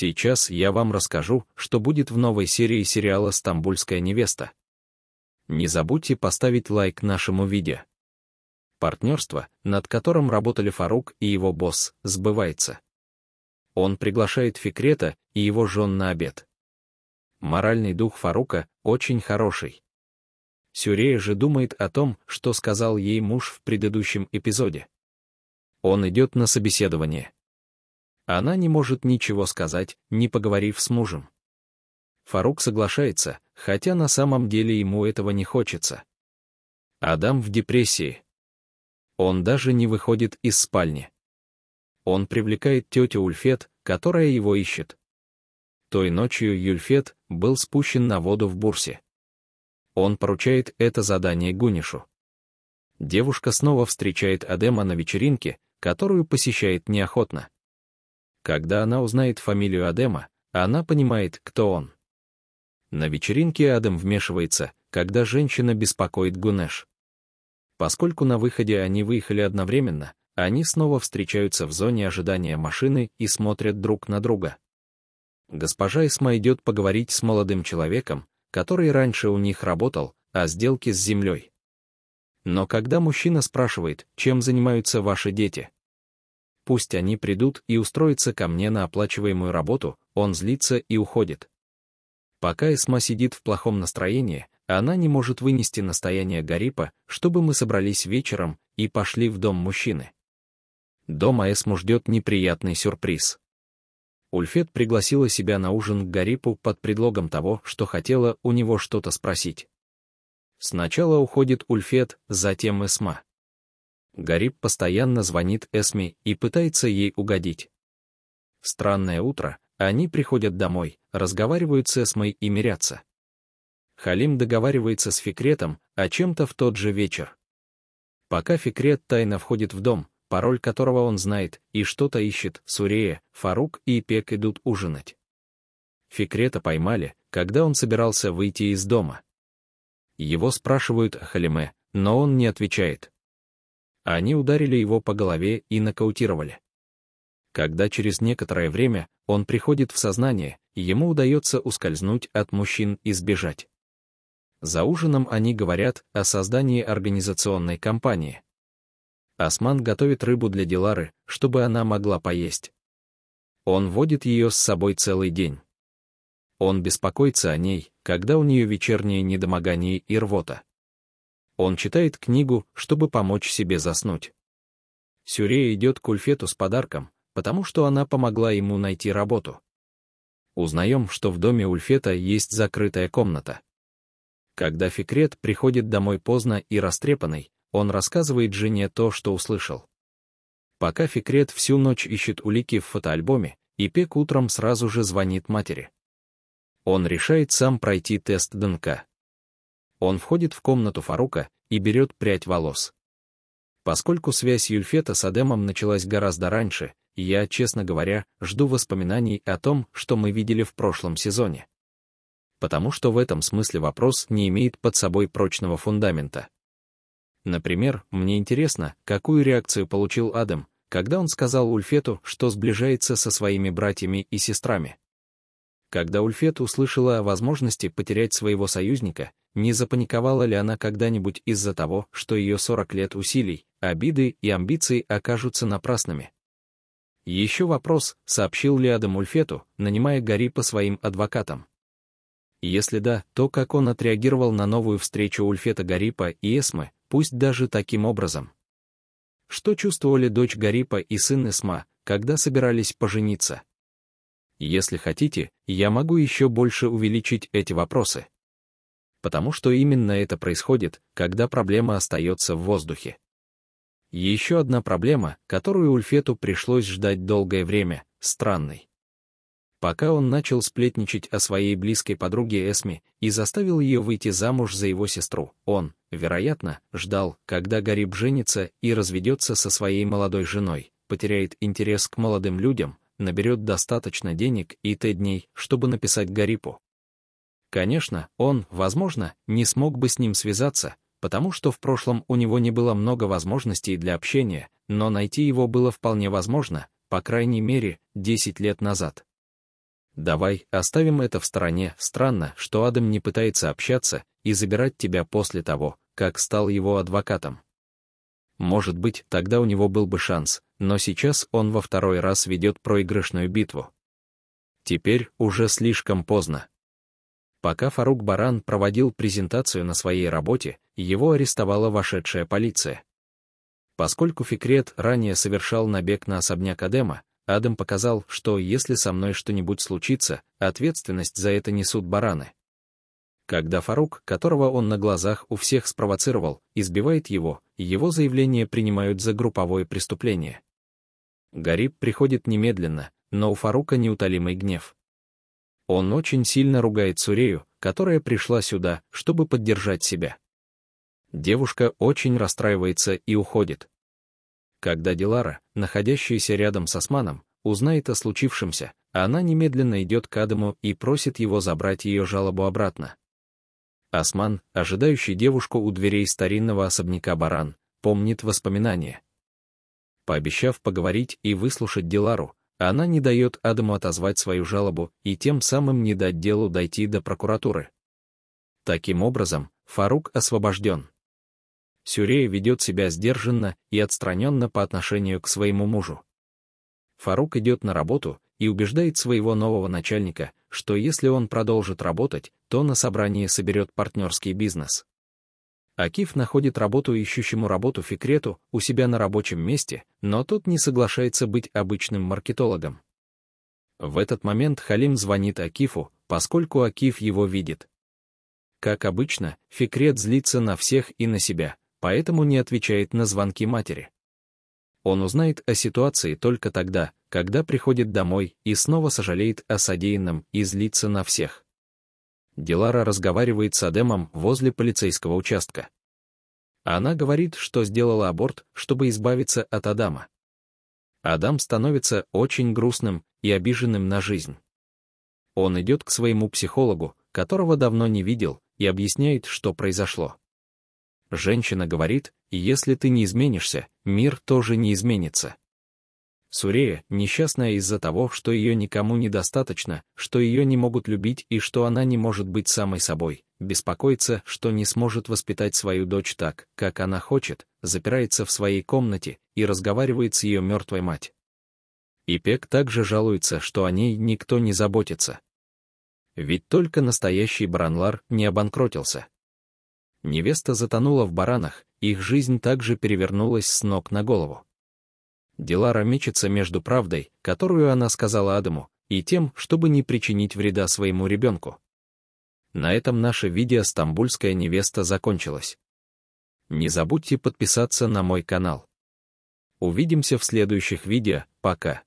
Сейчас я вам расскажу, что будет в новой серии сериала «Стамбульская невеста». Не забудьте поставить лайк нашему видео. Партнерство, над которым работали Фарук и его босс, сбывается. Он приглашает Фикрета и его жен на обед. Моральный дух Фарука очень хороший. Сюрея же думает о том, что сказал ей муж в предыдущем эпизоде. Он идет на собеседование. Она не может ничего сказать, не поговорив с мужем. Фарук соглашается, хотя на самом деле ему этого не хочется. Адам в депрессии. Он даже не выходит из спальни. Он привлекает тетю Ульфет, которая его ищет. Той ночью Юльфет был спущен на воду в бурсе. Он поручает это задание Гунишу. Девушка снова встречает Адема на вечеринке, которую посещает неохотно. Когда она узнает фамилию Адема, она понимает, кто он. На вечеринке Адам вмешивается, когда женщина беспокоит Гунеш. Поскольку на выходе они выехали одновременно, они снова встречаются в зоне ожидания машины и смотрят друг на друга. Госпожа Исма идет поговорить с молодым человеком, который раньше у них работал, о сделке с землей. Но когда мужчина спрашивает, чем занимаются ваши дети, пусть они придут и устроятся ко мне на оплачиваемую работу, он злится и уходит. Пока Эсма сидит в плохом настроении, она не может вынести настояние Гарипа, чтобы мы собрались вечером и пошли в дом мужчины. Дома Эсму ждет неприятный сюрприз. Ульфет пригласила себя на ужин к Гарипу под предлогом того, что хотела у него что-то спросить. Сначала уходит Ульфет, затем Эсма. Гариб постоянно звонит Эсме и пытается ей угодить. Странное утро, они приходят домой, разговаривают с Эсмой и мирятся. Халим договаривается с Фикретом о чем-то в тот же вечер. Пока Фикрет тайно входит в дом, пароль которого он знает, и что-то ищет, Сурея, Фарук и Пек идут ужинать. Фикрета поймали, когда он собирался выйти из дома. Его спрашивают о Халиме, но он не отвечает. А они ударили его по голове и нокаутировали. Когда через некоторое время он приходит в сознание, ему удается ускользнуть от мужчин и сбежать. За ужином они говорят о создании организационной компании. Осман готовит рыбу для Дилары, чтобы она могла поесть. Он водит ее с собой целый день. Он беспокоится о ней, когда у нее вечернее недомогание и рвота. Он читает книгу, чтобы помочь себе заснуть. Сюре идет к Ульфету с подарком, потому что она помогла ему найти работу. Узнаем, что в доме Ульфета есть закрытая комната. Когда Фикрет приходит домой поздно и растрепанный, он рассказывает жене то, что услышал. Пока Фикрет всю ночь ищет улики в фотоальбоме, Ипек утром сразу же звонит матери. Он решает сам пройти тест ДНК. Он входит в комнату Фарука и берет прядь волос. Поскольку связь Юльфета с Адемом началась гораздо раньше, я, честно говоря, жду воспоминаний о том, что мы видели в прошлом сезоне. Потому что в этом смысле вопрос не имеет под собой прочного фундамента. Например, мне интересно, какую реакцию получил Адам, когда он сказал Ульфету, что сближается со своими братьями и сестрами. Когда Ульфет услышала о возможности потерять своего союзника, не запаниковала ли она когда-нибудь из-за того, что ее 40 лет усилий, обиды и амбиций окажутся напрасными? Еще вопрос, сообщил ли Адам Ульфету, нанимая Гарри по своим адвокатам. Если да, то как он отреагировал на новую встречу Ульфета Гарипа и Эсмы, пусть даже таким образом? Что чувствовали дочь Гарипа и сын Эсма, когда собирались пожениться? Если хотите, я могу еще больше увеличить эти вопросы потому что именно это происходит, когда проблема остается в воздухе. Еще одна проблема, которую Ульфету пришлось ждать долгое время, странной. Пока он начал сплетничать о своей близкой подруге Эсми и заставил ее выйти замуж за его сестру, он, вероятно, ждал, когда Гариб женится и разведется со своей молодой женой, потеряет интерес к молодым людям, наберет достаточно денег и т дней, чтобы написать Гарипу. Конечно, он, возможно, не смог бы с ним связаться, потому что в прошлом у него не было много возможностей для общения, но найти его было вполне возможно, по крайней мере, 10 лет назад. Давай оставим это в стороне. Странно, что Адам не пытается общаться и забирать тебя после того, как стал его адвокатом. Может быть, тогда у него был бы шанс, но сейчас он во второй раз ведет проигрышную битву. Теперь уже слишком поздно. Пока Фарук Баран проводил презентацию на своей работе, его арестовала вошедшая полиция. Поскольку Фикрет ранее совершал набег на особняк Адема, Адам показал, что если со мной что-нибудь случится, ответственность за это несут бараны. Когда Фарук, которого он на глазах у всех спровоцировал, избивает его, его заявление принимают за групповое преступление. Гариб приходит немедленно, но у Фарука неутолимый гнев. Он очень сильно ругает Сурею, которая пришла сюда, чтобы поддержать себя. Девушка очень расстраивается и уходит. Когда Дилара, находящаяся рядом с Османом, узнает о случившемся, она немедленно идет к Адаму и просит его забрать ее жалобу обратно. Осман, ожидающий девушку у дверей старинного особняка Баран, помнит воспоминания. Пообещав поговорить и выслушать Дилару, она не дает Адаму отозвать свою жалобу и тем самым не дать делу дойти до прокуратуры. Таким образом, Фарук освобожден. Сюрея ведет себя сдержанно и отстраненно по отношению к своему мужу. Фарук идет на работу и убеждает своего нового начальника, что если он продолжит работать, то на собрании соберет партнерский бизнес. Акиф находит работу ищущему работу Фикрету у себя на рабочем месте, но тот не соглашается быть обычным маркетологом. В этот момент Халим звонит Акифу, поскольку Акиф его видит. Как обычно, Фикрет злится на всех и на себя, поэтому не отвечает на звонки матери. Он узнает о ситуации только тогда, когда приходит домой и снова сожалеет о содеянном и злится на всех. Дилара разговаривает с Адемом возле полицейского участка. Она говорит, что сделала аборт, чтобы избавиться от Адама. Адам становится очень грустным и обиженным на жизнь. Он идет к своему психологу, которого давно не видел, и объясняет, что произошло. Женщина говорит, если ты не изменишься, мир тоже не изменится. Сурея несчастная из-за того, что ее никому недостаточно, что ее не могут любить и что она не может быть самой собой, беспокоится, что не сможет воспитать свою дочь так, как она хочет, запирается в своей комнате и разговаривает с ее мертвой мать. Ипек также жалуется, что о ней никто не заботится. Ведь только настоящий бранлар не обанкротился. Невеста затонула в баранах, их жизнь также перевернулась с ног на голову. Дилара мечется между правдой, которую она сказала Адаму, и тем, чтобы не причинить вреда своему ребенку. На этом наше видео «Стамбульская невеста» закончилось. Не забудьте подписаться на мой канал. Увидимся в следующих видео, пока.